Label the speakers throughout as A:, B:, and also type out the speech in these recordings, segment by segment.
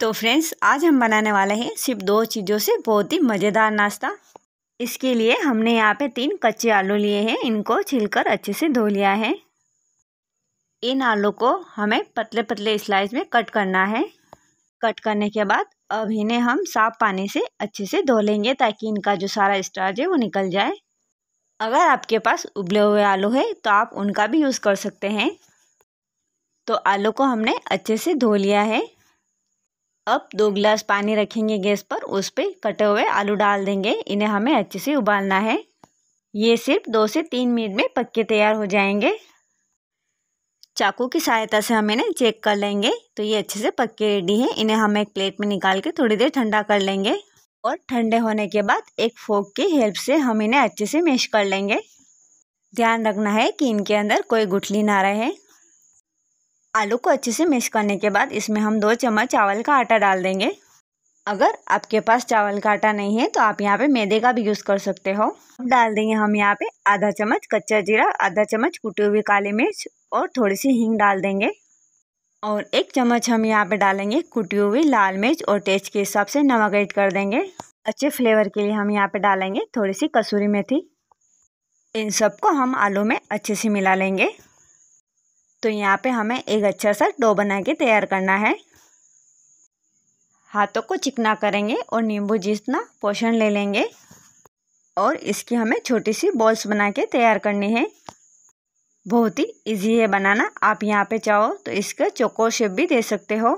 A: तो फ्रेंड्स आज हम बनाने वाले हैं सिर्फ दो चीज़ों से बहुत ही मज़ेदार नाश्ता इसके लिए हमने यहाँ पे तीन कच्चे आलू लिए हैं इनको छिलकर अच्छे से धो लिया है इन आलू को हमें पतले पतले स्लाइस में कट करना है कट करने के बाद अब इन्हें हम साफ पानी से अच्छे से धो लेंगे ताकि इनका जो सारा स्टार्च है वो निकल जाए अगर आपके पास उबले हुए आलू है तो आप उनका भी यूज़ कर सकते हैं तो आलू को हमने अच्छे से धो लिया है अब दो गिलास पानी रखेंगे गैस पर उस पर कटे हुए आलू डाल देंगे इन्हें हमें अच्छे से उबालना है ये सिर्फ दो से तीन मिनट में पक्के तैयार हो जाएंगे चाकू की सहायता से हम इन्हें चेक कर लेंगे तो ये अच्छे से पक्के रेडी है इन्हें हम एक प्लेट में निकाल के थोड़ी देर ठंडा कर लेंगे और ठंडे होने के बाद एक फोक की हेल्प से हम इन्हें अच्छे से मेश कर लेंगे ध्यान रखना है कि इनके अंदर कोई गुठली ना रहे आलू को अच्छे से मिक्स करने के बाद इसमें हम दो चम्मच चावल का आटा डाल देंगे अगर आपके पास चावल का आटा नहीं है तो आप यहाँ पे मैदे का भी यूज़ कर सकते हो अब डाल देंगे हम यहाँ पे आधा चम्मच कच्चा जीरा आधा चम्मच कुटी हुई काली मिर्च और थोड़ी सी हींग डाल देंगे और एक चम्मच हम यहाँ पे डालेंगे कुटी हुई लाल मिर्च और टेस्ट के हिसाब से नमक ऐड कर देंगे अच्छे फ्लेवर के लिए हम यहाँ पर डालेंगे थोड़ी सी कसूरी मेथी इन सबको हम आलू में अच्छे से मिला लेंगे तो यहाँ पे हमें एक अच्छा सा डो बना के तैयार करना है हाथों को चिकना करेंगे और नींबू जितना पोषण ले लेंगे और इसकी हमें छोटी सी बॉल्स बना के तैयार करनी है बहुत ही इजी है बनाना आप यहाँ पे चाहो तो इसका चोको शेप भी दे सकते हो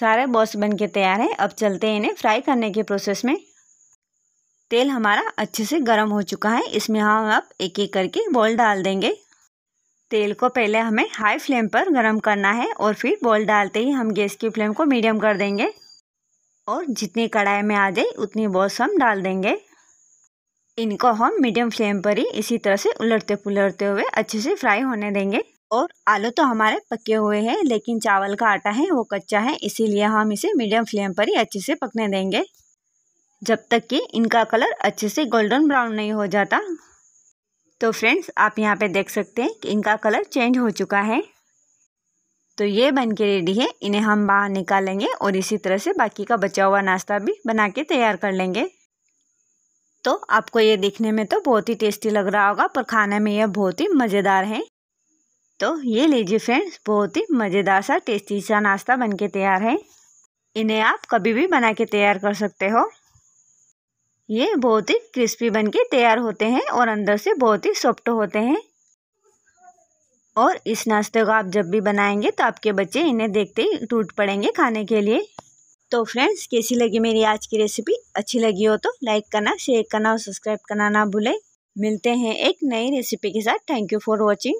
A: सारे बॉल्स बन के तैयार हैं अब चलते हैं इन्हें फ्राई करने के प्रोसेस में तेल हमारा अच्छे से गर्म हो चुका है इसमें हम हाँ अब एक एक करके बॉल डाल देंगे तेल को पहले हमें हाई फ्लेम पर गर्म करना है और फिर बॉल डालते ही हम गैस की फ्लेम को मीडियम कर देंगे और जितनी कढ़ाई में आ जाए उतनी बॉल्स हम डाल देंगे इनको हम मीडियम फ्लेम पर ही इसी तरह से उलटते पुलटते हुए अच्छे से फ्राई होने देंगे और आलू तो हमारे पके हुए हैं लेकिन चावल का आटा है वो कच्चा है इसीलिए हम इसे मीडियम फ्लेम पर ही अच्छे से पकने देंगे जब तक कि इनका कलर अच्छे से गोल्डन ब्राउन नहीं हो जाता तो फ्रेंड्स आप यहाँ पे देख सकते हैं कि इनका कलर चेंज हो चुका है तो ये बन के रेडी है इन्हें हम बाहर निकालेंगे और इसी तरह से बाकी का बचा हुआ नाश्ता भी बना के तैयार कर लेंगे तो आपको ये देखने में तो बहुत ही टेस्टी लग रहा होगा पर खाने में यह बहुत ही मज़ेदार है तो ये लीजिए फ्रेंड्स बहुत ही मज़ेदार सा टेस्टी सा नाश्ता बन के तैयार है इन्हें आप कभी भी बना के तैयार कर सकते हो ये बहुत ही क्रिस्पी बनके तैयार होते हैं और अंदर से बहुत ही सॉफ्ट होते हैं और इस नाश्ते को आप जब भी बनाएंगे तो आपके बच्चे इन्हें देखते ही टूट पड़ेंगे खाने के लिए तो फ्रेंड्स कैसी लगी मेरी आज की रेसिपी अच्छी लगी हो तो लाइक करना शेयर करना और सब्सक्राइब करना ना भूलें मिलते हैं एक नई रेसिपी के साथ थैंक यू फॉर वॉचिंग